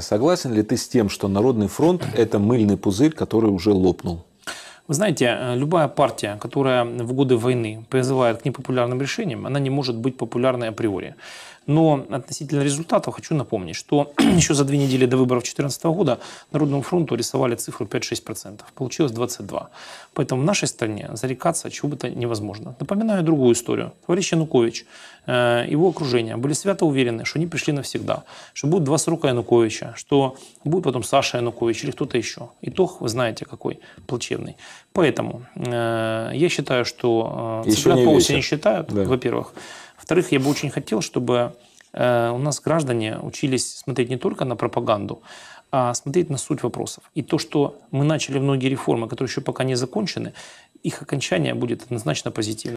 Согласен ли ты с тем, что Народный фронт – это мыльный пузырь, который уже лопнул? Вы знаете, э, любая партия, которая в годы войны призывает к непопулярным решениям, она не может быть популярной априори. Но относительно результатов хочу напомнить, что еще за две недели до выборов 2014 года Народному фронту рисовали цифру 5-6%. Получилось 22%. Поэтому в нашей стране зарекаться чего бы то невозможно. Напоминаю другую историю. Товарищ Янукович Э, его окружения были свято уверены, что они пришли навсегда, что будут два срока Януковича, что будет потом Саша Янукович или кто-то еще. Итог вы знаете какой плачевный. Поэтому э, я считаю, что э, еще не по осени считают, да. во-первых. Во-вторых, я бы очень хотел, чтобы э, у нас граждане учились смотреть не только на пропаганду, а смотреть на суть вопросов. И то, что мы начали многие реформы, которые еще пока не закончены, их окончание будет однозначно позитивным.